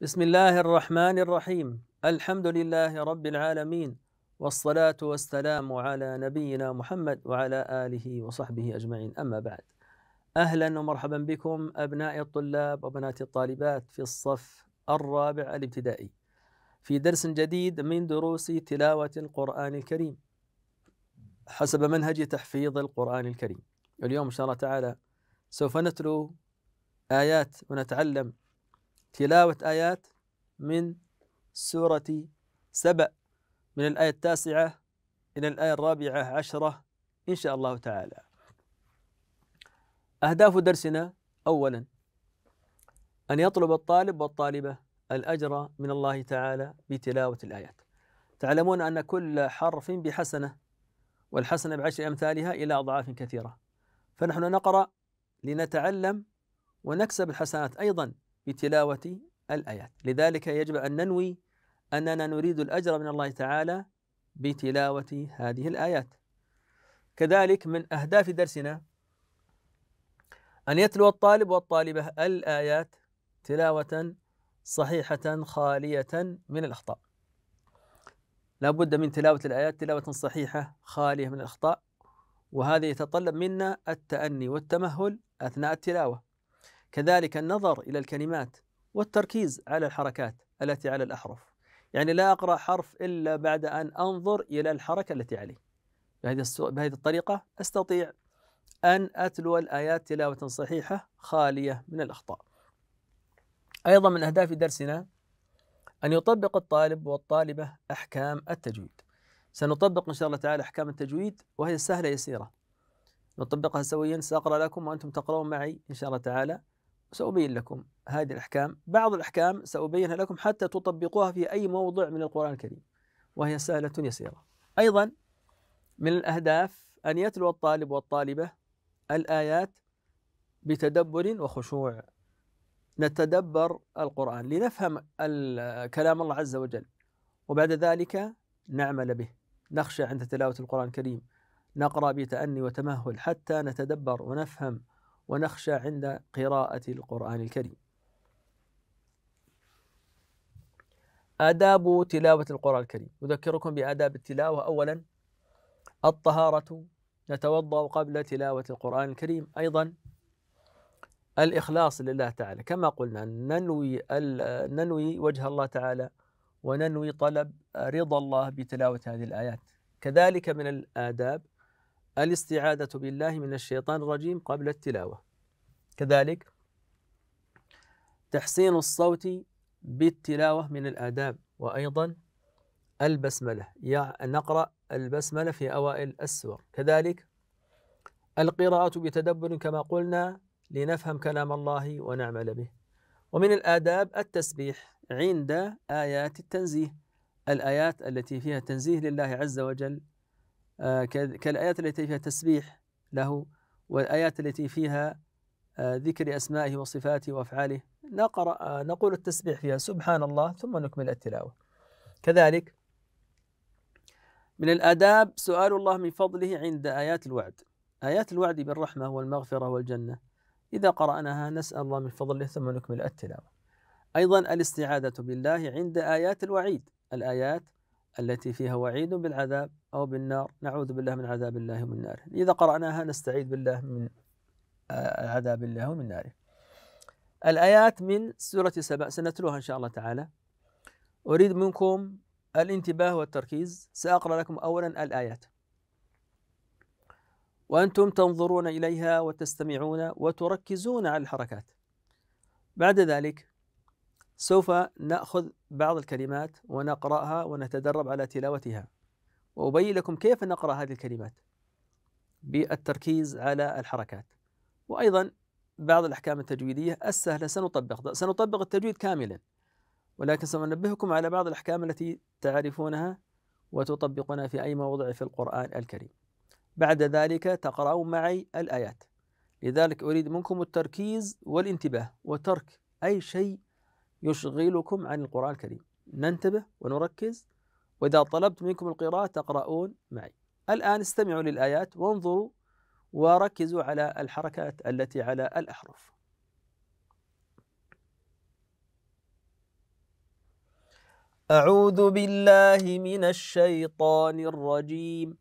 بسم الله الرحمن الرحيم الحمد لله رب العالمين والصلاة والسلام على نبينا محمد وعلى آله وصحبه أجمعين أما بعد أهلا ومرحبا بكم أبناء الطلاب وبنات الطالبات في الصف الرابع الابتدائي في درس جديد من دروس تلاوة القرآن الكريم حسب منهج تحفيظ القرآن الكريم اليوم إن شاء الله تعالى سوف نتلو آيات ونتعلم تلاوة آيات من سورة سبأ من الآية التاسعة إلى الآية الرابعة عشرة إن شاء الله تعالى أهداف درسنا أولا أن يطلب الطالب والطالبة الأجر من الله تعالى بتلاوة الآيات تعلمون أن كل حرف بحسنة والحسنة بعشر أمثالها إلى أضعاف كثيرة فنحن نقرأ لنتعلم ونكسب الحسنات أيضا بتلاوة الآيات لذلك يجب أن ننوي أننا نريد الأجر من الله تعالى بتلاوة هذه الآيات كذلك من أهداف درسنا أن يتلو الطالب والطالبة الآيات تلاوة صحيحة خالية من الأخطاء لا بد من تلاوة الآيات تلاوة صحيحة خالية من الأخطاء وهذا يتطلب منا التأني والتمهل أثناء التلاوة كذلك النظر إلى الكلمات والتركيز على الحركات التي على الأحرف يعني لا أقرأ حرف إلا بعد أن أنظر إلى الحركة التي عليه بهذه, بهذه الطريقة أستطيع أن أتلو الآيات تلاوة صحيحة خالية من الأخطاء أيضا من أهداف درسنا أن يطبق الطالب والطالبة أحكام التجويد سنطبق إن شاء الله تعالى أحكام التجويد وهي سهلة يسيرة نطبقها سويا سأقرأ لكم وأنتم تقرؤون معي إن شاء الله تعالى سأبين لكم هذه الأحكام بعض الأحكام سأبينها لكم حتى تطبقوها في أي موضع من القرآن الكريم وهي سهلة يسيرة أيضا من الأهداف أن يتلو الطالب والطالبة الآيات بتدبر وخشوع نتدبر القرآن لنفهم كلام الله عز وجل وبعد ذلك نعمل به نخشى عند تلاوة القرآن الكريم نقرأ بتأني وتمهل حتى نتدبر ونفهم ونخشى عند قراءة القرآن الكريم. آداب تلاوة القرآن الكريم، أذكركم بآداب التلاوة أولا الطهارة نتوضأ قبل تلاوة القرآن الكريم، أيضا الإخلاص لله تعالى، كما قلنا ننوي ننوي وجه الله تعالى وننوي طلب رضا الله بتلاوة هذه الآيات. كذلك من الآداب الاستعاذة بالله من الشيطان الرجيم قبل التلاوة كذلك تحسين الصوت بالتلاوة من الآداب وأيضا البسملة يعني نقرأ البسملة في أوائل السور كذلك القراءة بتدبر كما قلنا لنفهم كلام الله ونعمل به ومن الآداب التسبيح عند آيات التنزيه الآيات التي فيها تنزيه لله عز وجل آه، كالآيات التي فيها تسبيح له والآيات التي فيها آه، ذكر أسمائه وصفاته وأفعاله نقرأ آه، نقول التسبيح فيها سبحان الله ثم نكمل التلاوة كذلك من الآداب سؤال الله من فضله عند آيات الوعد آيات الوعد بالرحمة والمغفرة والجنة إذا قرأناها نسأل الله من فضله ثم نكمل التلاوة أيضا الاستعاذة بالله عند آيات الوعيد الآيات التي فيها وعيد بالعذاب أو بالنار نعوذ بالله من عذاب الله ومن ناره إذا قرأناها نستعيذ بالله من آه، عذاب الله ومن ناره الآيات من سورة سبأ سنتلوها إن شاء الله تعالى أريد منكم الانتباه والتركيز سأقرأ لكم أولا الآيات وأنتم تنظرون إليها وتستمعون وتركزون على الحركات بعد ذلك سوف ناخذ بعض الكلمات ونقراها ونتدرب على تلاوتها وابين لكم كيف نقرا هذه الكلمات بالتركيز على الحركات وايضا بعض الاحكام التجويديه السهله سنطبق سنطبق التجويد كاملا ولكن سننبهكم على بعض الاحكام التي تعرفونها وتطبقونها في اي موضع في القران الكريم بعد ذلك تقرأوا معي الآيات لذلك أريد منكم التركيز والانتباه وترك أي شيء يشغلكم عن القرآن الكريم ننتبه ونركز وإذا طلبت منكم القراءة تقرؤون معي الآن استمعوا للآيات وانظروا وركزوا على الحركات التي على الأحرف أعوذ بالله من الشيطان الرجيم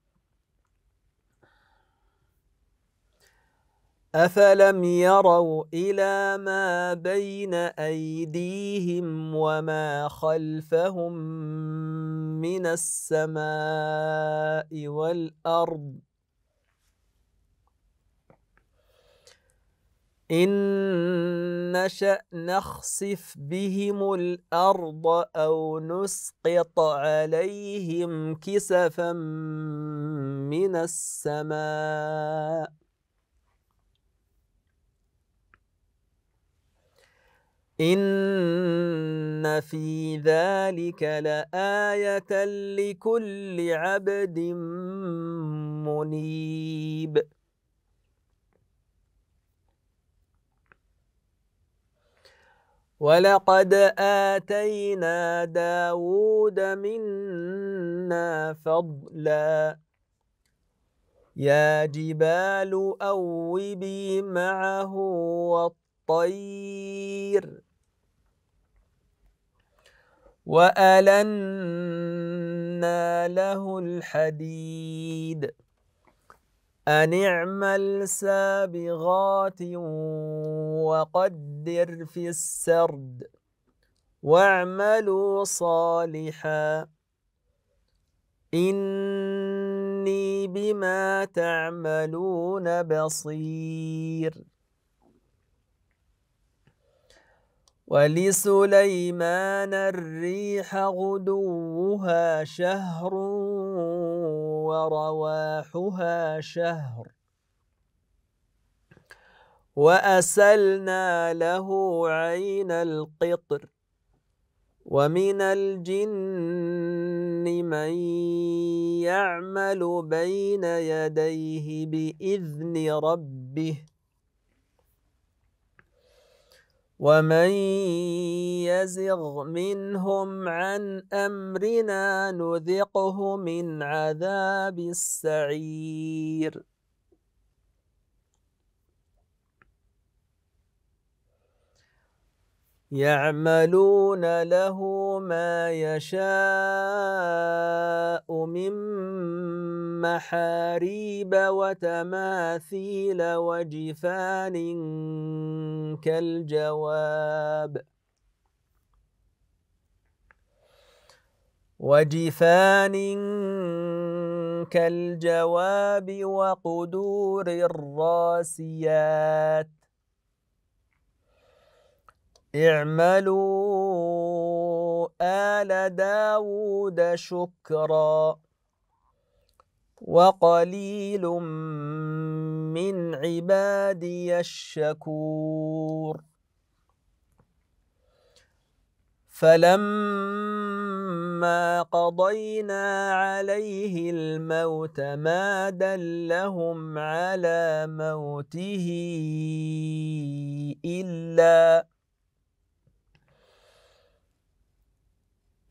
أَفَلَمْ يَرَوْا إِلَى مَا بَيْنَ أَيْدِيهِمْ وَمَا خَلْفَهُمْ مِنَ السَّمَاءِ وَالْأَرْضِ إِن نَّشَأْ نَخْسِفْ بِهِمُ الْأَرْضَ أَوْ نُسْقِطْ عَلَيْهِمْ كِسَفًا مِّنَ السَّمَاءِ إن في ذلك لآية لكل عبد منيب ولقد آتينا داود منا فضلا يا جبال أوبي معه والطير وألنا له الحديد أن اعمل سابغات وقدر في السرد واعملوا صالحا إني بما تعملون بصير ولسليمان الريح غدوها شهر ورواحها شهر وأسلنا له عين القطر ومن الجن من يعمل بين يديه بإذن ربه ومن يزغ منهم عن امرنا نذقه من عذاب السعير يعملون له ما يشاء من محاريب وتماثيل وجفان كالجواب وجفان كالجواب وقدور الراسيات اعملوا آل داود شكرا وقليل من عبادي الشكور فلما قضينا عليه الموت ما دلهم على موته إلا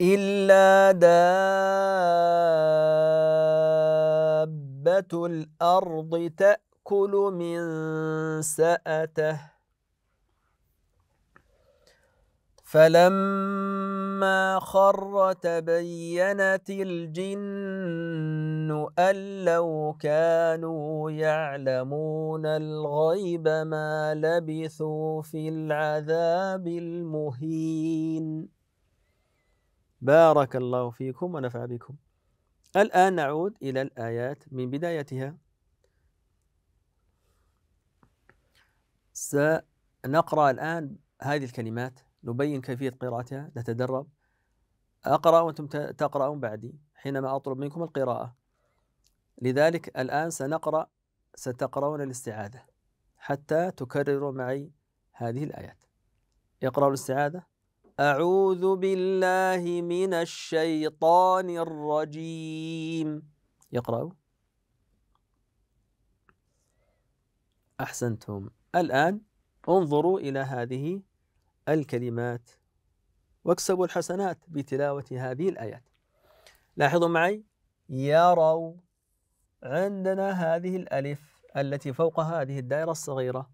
إلا دابة الأرض تأكل من سأته فلما خر تبينت الجن أن لو كانوا يعلمون الغيب ما لبثوا في العذاب المهين بارك الله فيكم ونفع بكم الآن نعود إلى الآيات من بدايتها سنقرأ الآن هذه الكلمات نبين كيفية قراءتها نتدرب أقرأ وأنتم تقرأون بعدي حينما أطلب منكم القراءة لذلك الآن سنقرأ ستقرأون الاستعاذة حتى تكرروا معي هذه الآيات اقرأوا الاستعاذة أعوذ بالله من الشيطان الرجيم يقرأ أحسنتم الآن انظروا إلى هذه الكلمات واكسبوا الحسنات بتلاوة هذه الآيات لاحظوا معي يروا عندنا هذه الألف التي فوق هذه الدائرة الصغيرة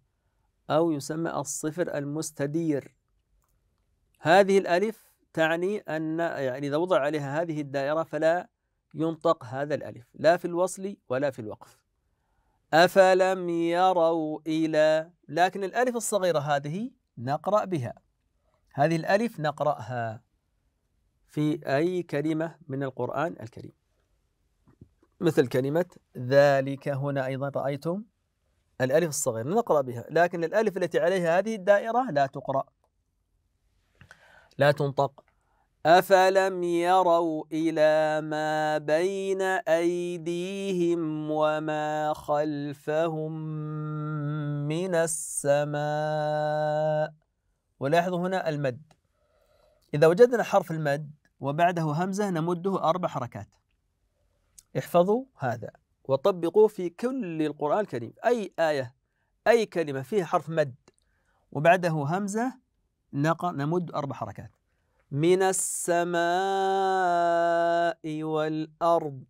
أو يسمى الصفر المستدير هذه الألف تعني أن يعني إذا وضع عليها هذه الدائرة فلا ينطق هذا الألف لا في الوصل ولا في الوقف أفلم يروا إلى لكن الألف الصغيرة هذه نقرأ بها هذه الألف نقرأها في أي كلمة من القرآن الكريم مثل كلمة ذلك هنا أيضا رأيتم الألف الصغيرة نقرأ بها لكن الألف التي عليها هذه الدائرة لا تقرأ لا تنطق أفلم يروا إلى ما بين أيديهم وما خلفهم من السماء ولاحظوا هنا المد إذا وجدنا حرف المد وبعده همزة نمده أربع حركات احفظوا هذا وطبقوه في كل القرآن الكريم أي آية أي كلمة فيها حرف مد وبعده همزة نمد أربع حركات من السماء والأرض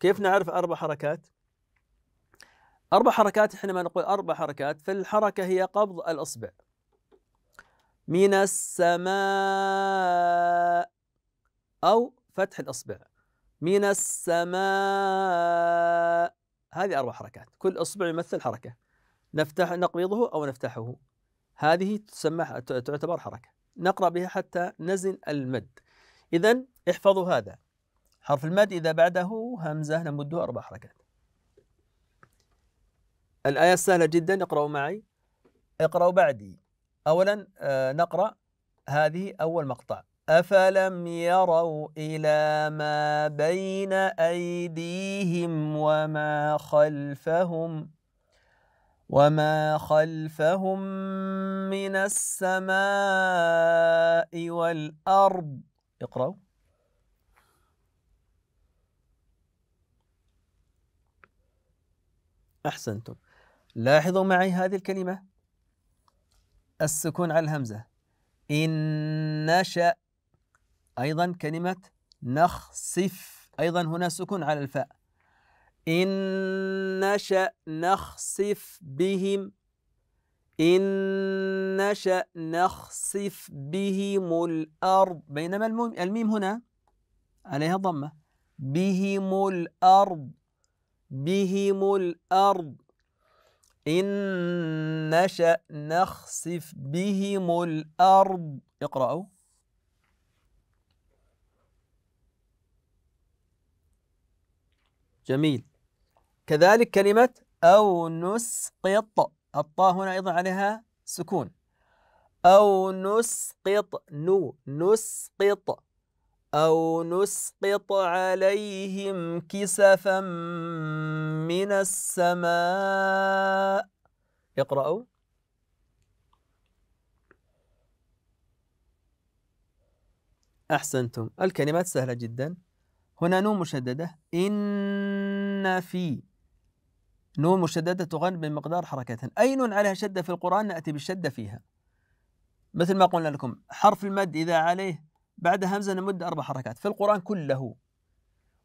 كيف نعرف أربع حركات؟ أربع حركات حينما نقول أربع حركات فالحركة هي قبض الأصبع من السماء أو فتح الأصبع من السماء هذه أربع حركات كل أصبع يمثل حركة نفتح نقبضه أو نفتحه هذه تسمى تعتبر حركة نقرأ بها حتى نزن المد إذا احفظوا هذا حرف المد إذا بعده همزة نمده أربع حركات الآية سهلة جدا اقرأوا معي اقرأوا بعدي أولا آه، نقرأ هذه أول مقطع أفلم يروا إلى ما بين أيديهم وما خلفهم وما خلفهم من السماء والأرض اقرأوا أحسنتم لاحظوا معي هذه الكلمة السكون على الهمزة إن نشأ أيضا كلمة نخسف أيضا هنا سكون على الفاء إن نشأ نخسف بهم إن نشأ نخسف بهم الأرض بينما الميم هنا عليها ضمة بهم الأرض بهم الأرض إن نشأ نخسف بهم الأرض اقرأوا جميل كذلك كلمة أو نسقط الطاء هنا أيضا عليها سكون أو نسقط نو نسقط أو نسقط عليهم كسفا من السماء اقرأوا أحسنتم الكلمات سهلة جدا هنا نو مشددة إن في نون مشددة تغن بمقدار أي نون عليها شدة في القرآن نأتي بالشدة فيها مثل ما قلنا لكم حرف المد إذا عليه بعد همزة نمد أربع حركات في القرآن كله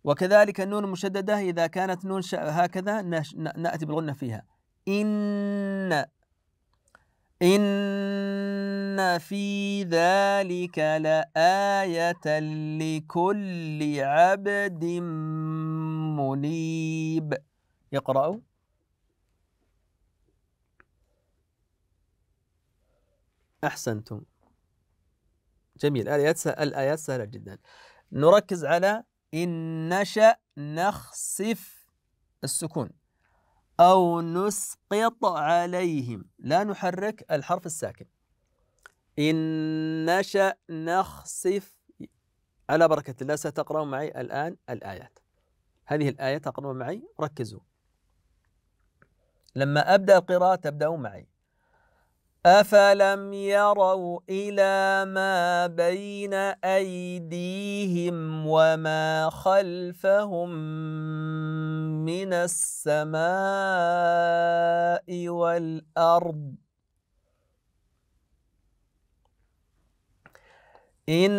وكذلك النون المشددة إذا كانت نون هكذا نأتي بالغنة فيها إن إن في ذلك لآية لكل عبد منيب يقرأوا أحسنتم جميل الآيات سهل. الآيات سهلة جدا نركز على إن نشأ نخسف السكون أو نسقط عليهم لا نحرك الحرف الساكن إن نشأ نخسف على بركة الله ستقرأون معي الآن الآيات هذه الآية تقرأ معي ركزوا لما أبدأ القراءة تبدأوا معي أَفَلَمْ يَرَوْا إِلَى مَا بَيْنَ أَيْدِيهِمْ وَمَا خَلْفَهُمْ مِنَ السَّمَاءِ وَالْأَرْضِ إِن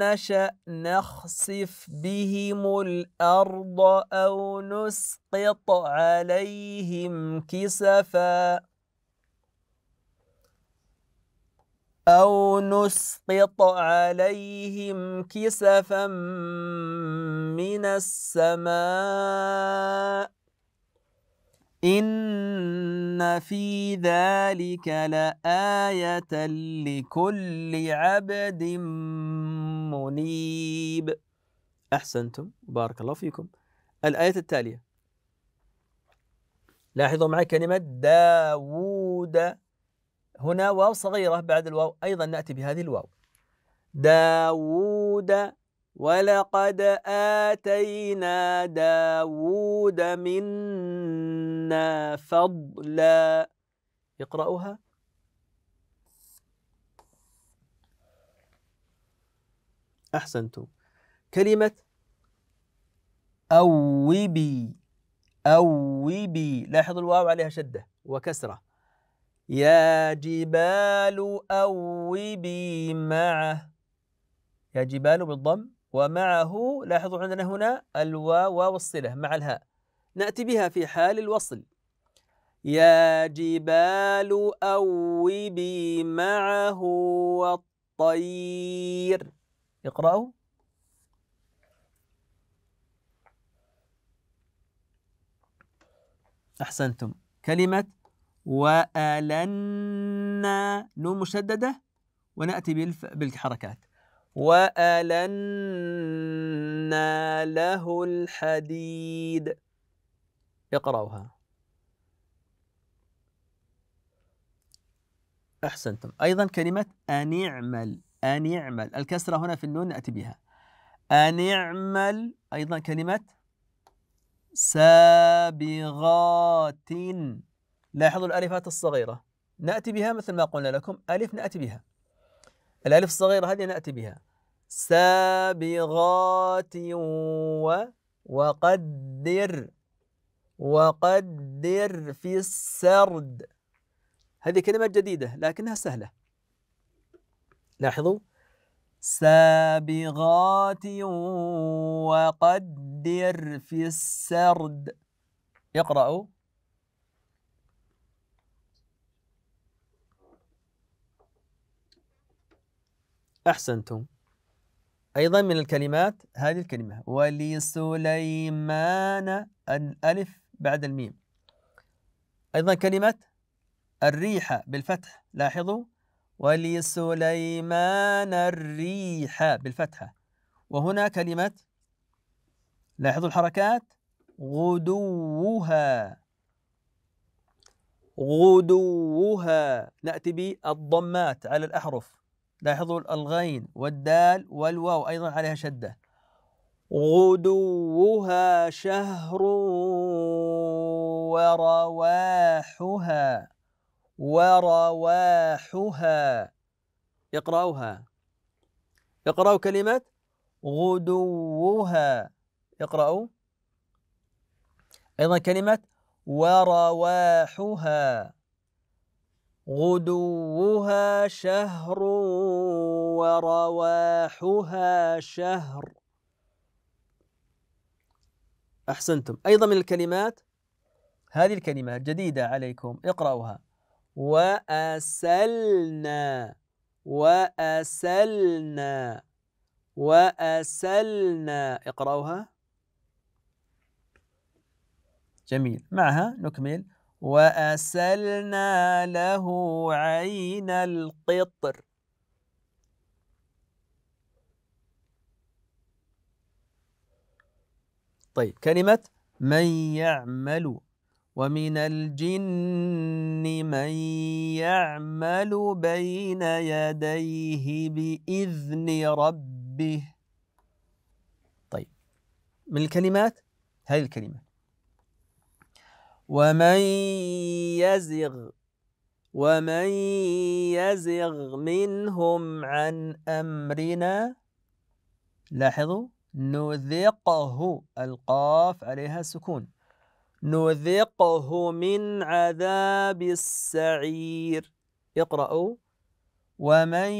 نَّشَأْ نَخْسِفْ بِهِمُ الْأَرْضَ أَوْ نُسْقِطْ عَلَيْهِمْ كِسَفًا أو نسقط عليهم كسفا من السماء إن في ذلك لآية لكل عبد منيب أحسنتم بارك الله فيكم الآية التالية لاحظوا معي كلمة داوود هنا واو صغيرة بعد الواو أيضا نأتي بهذه الواو داوود ولقد آتينا داوود منا فضلا اقرأوها أحسنتم كلمة أوبي أوبي لاحظوا الواو عليها شدة وكسرة يا جبال أوبي معه يا جبال بالضم ومعه لاحظوا عندنا هنا الواو والصلة مع الهاء نأتي بها في حال الوصل يا جبال أوبي معه والطير اقرأوا أحسنتم كلمة وألنا نون مشددة ونأتي بالف... بالحركات وألنا له الحديد اقرأوها أحسنتم أيضا كلمة أن اعمل أن اعمل الكسرة هنا في النون نأتي بها أن اعمل أيضا كلمة سابغات لاحظوا الألفات الصغيرة نأتي بها مثل ما قلنا لكم ألف نأتي بها الألف الصغيرة هذه نأتي بها سابغات و وقدر وقدر في السرد هذه كلمة جديدة لكنها سهلة لاحظوا سابغات وقدر في السرد اقرأوا أحسنتم أيضا من الكلمات هذه الكلمة ولسليمان الألف بعد الميم أيضا كلمة الريح بالفتح لاحظوا ولسليمان الريح بالفتحة وهنا كلمة لاحظوا الحركات غدوها غدوها نأتي بالضمات على الأحرف لاحظوا الغين والدال والواو أيضا عليها شدة غدوها شهر ورواحها ورواحها اقرأوها اقرأوا كلمة غدوها اقرأوا أيضا كلمة ورواحها غدوها شهر ورواحها شهر أحسنتم أيضا من الكلمات هذه الكلمات جديدة عليكم اقرأوها وأسلنا وأسلنا وأسلنا اقرأوها جميل معها نكمل وأسلنا له عين القطر طيب كلمة من يعمل ومن الجن من يعمل بين يديه بإذن ربه طيب من الكلمات هذه الكلمه ومن يزغ ومن يزغ منهم عن أمرنا لاحظوا نذقه القاف عليها سكون نذقه من عذاب السعير اقرأوا ومن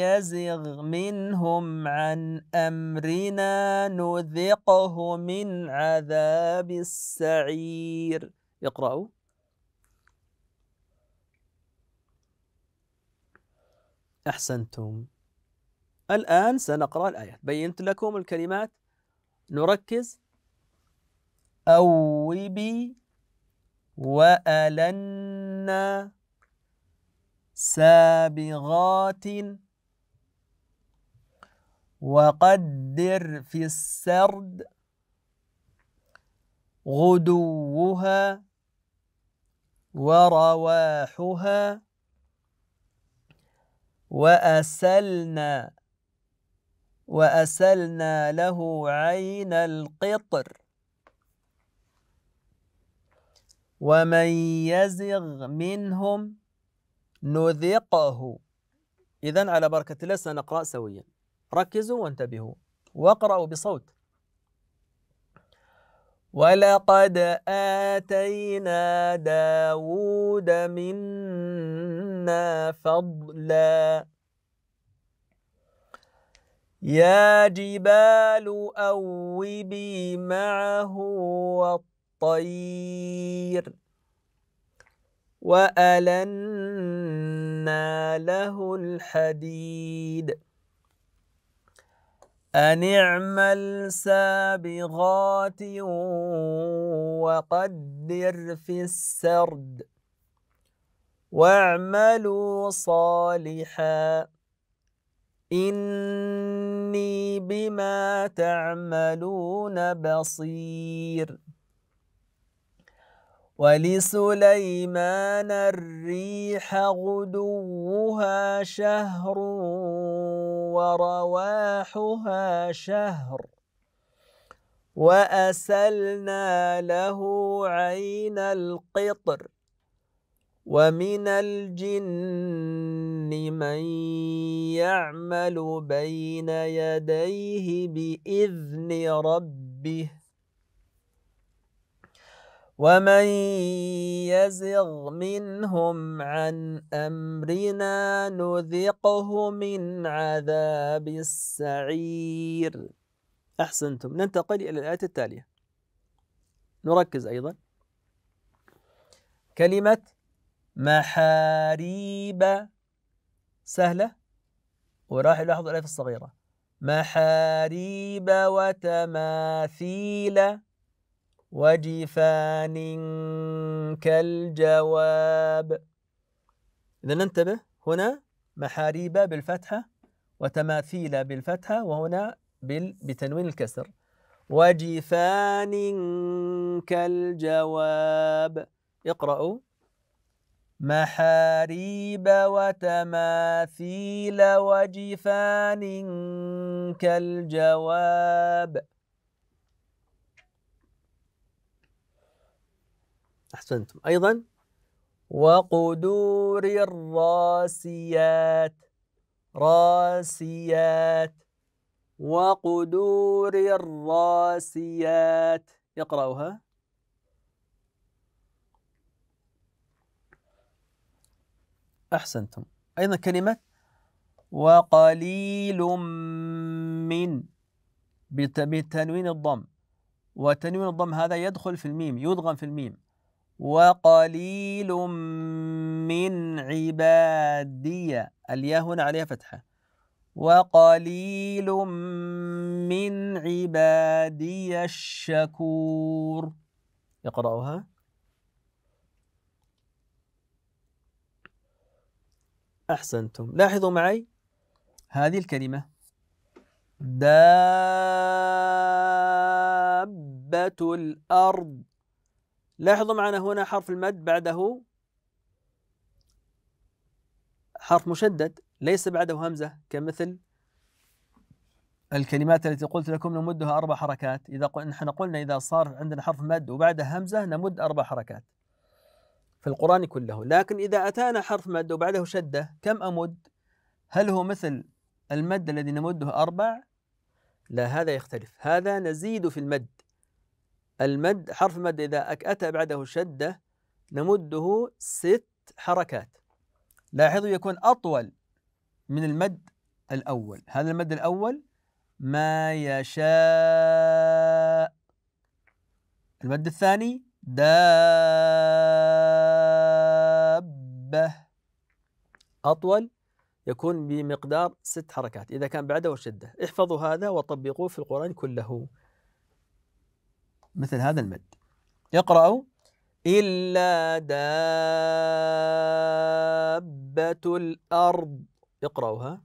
يزغ منهم عن امرنا نذقه من عذاب السعير اقرأوا احسنتم الان سنقرا الايات بينت لكم الكلمات نركز اوبي والنا سابغات وقدر في السرد غدوها ورواحها وأسلنا وأسلنا له عين القطر ومن يزغ منهم نذقه إذا على بركة الله سنقرأ سويا ركزوا وانتبهوا واقرأوا بصوت ولقد آتينا داود منا فضلا يا جبال أوبي معه والطير وألنا له الحديد أن اعمل سابغات وقدر في السرد واعملوا صالحا إني بما تعملون بصير ولسليمان الريح غدوها شهر ورواحها شهر وأسلنا له عين القطر ومن الجن من يعمل بين يديه بإذن ربه ومن يزغ منهم عن امرنا نذقه من عذاب السعير احسنتم ننتقل الى الايه التاليه نركز ايضا كلمه محاريب سهله وراح يلاحظ الالاف الصغيره محاريب وتماثيل وجفان كالجواب إذا ننتبه هنا محاريب بالفتحة وتماثيل بالفتحة وهنا بتنوين الكسر وجفان كالجواب اقرأوا محاريب وتماثيل وجفان كالجواب أحسنتم أيضا وقدور الراسيات راسيات وقدور الراسيات يقرأها أحسنتم أيضا كلمة وقليل من بتنوين الضم وتنوين الضم هذا يدخل في الميم يضغم في الميم وقليل من عبادي الياء هنا عليها فتحة وقليل من عبادي الشكور اقرأها أحسنتم لاحظوا معي هذه الكلمة دابة الأرض لاحظوا معنا هنا حرف المد بعده حرف مشدد ليس بعده همزة كمثل الكلمات التي قلت لكم نمدها أربع حركات إذا نحن قلنا إذا صار عندنا حرف مد وبعده همزة نمد أربع حركات في القرآن كله لكن إذا أتانا حرف مد وبعده شدة كم أمد هل هو مثل المد الذي نمده أربع لا هذا يختلف هذا نزيد في المد المد حرف المد إذا أتى بعده شدة نمده ست حركات لاحظوا يكون أطول من المد الأول هذا المد الأول ما يشاء المد الثاني دابة أطول يكون بمقدار ست حركات إذا كان بعده شدة احفظوا هذا وطبقوه في القرآن كله مثل هذا المد يقرأ إلا دابة الأرض اقرأوها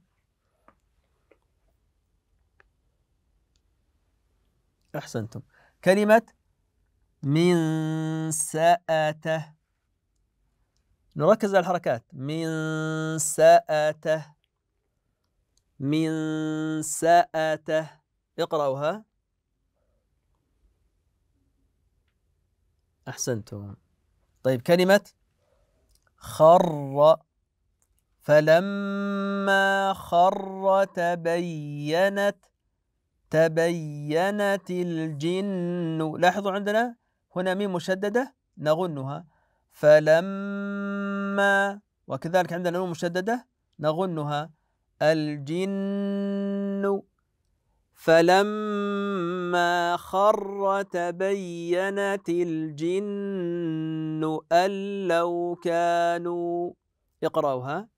أحسنتم كلمة من سأته نركز على الحركات من سأته من سأته اقرأوها أحسنتم طيب كلمة خر فلما خر تبينت تبينت الجن لاحظوا عندنا هنا ميم مشددة نغنها فلما وكذلك عندنا ميم مشددة نغنها الجن فلما خر تبينت الجن أن لو كانوا اقرأوها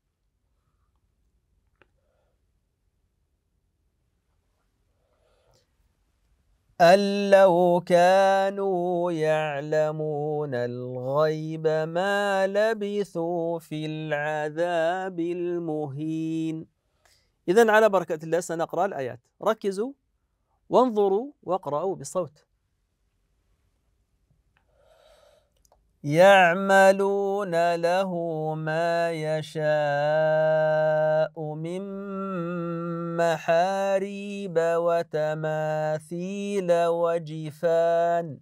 أن لو كانوا يعلمون الغيب ما لبثوا في العذاب المهين إذا على بركة الله سنقرأ الآيات ركزوا وانظروا واقرأوا بصوت يعملون له ما يشاء من محاريب وتماثيل وجفان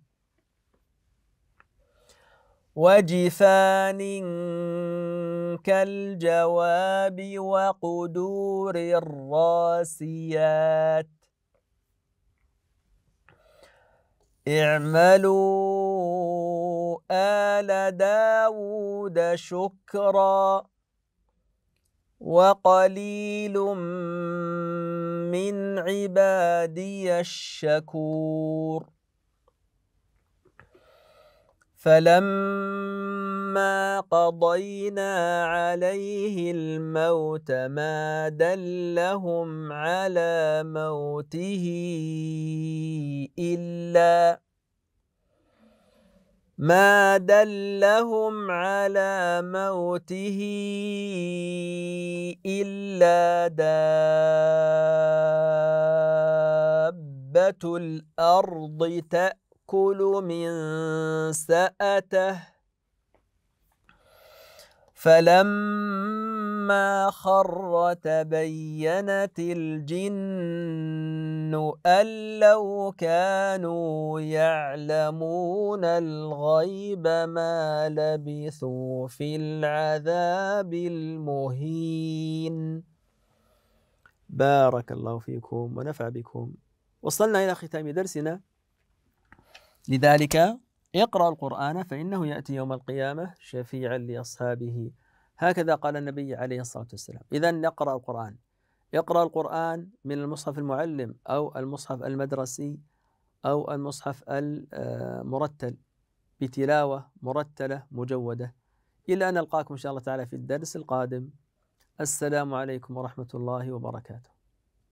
وجفان كالجواب وقدور الراسيات اعملوا آل داود شكرا وقليل من عبادي الشكور فلما قضينا عليه الموت ما دلهم على موته إلا ما دلهم على موته إلا دابة الأرض تأتي يأكل من سأته فلما خر تبينت الجن أن لو كانوا يعلمون الغيب ما لبثوا في العذاب المهين بارك الله فيكم ونفع بكم وصلنا إلى ختام درسنا لذلك اقرأ القرآن فإنه يأتي يوم القيامة شفيعا لأصحابه هكذا قال النبي عليه الصلاة والسلام إذا نقرأ القرآن اقرأ القرآن من المصحف المعلم أو المصحف المدرسي أو المصحف المرتل بتلاوة مرتلة مجودة إلى أن ألقاكم إن شاء الله تعالى في الدرس القادم السلام عليكم ورحمة الله وبركاته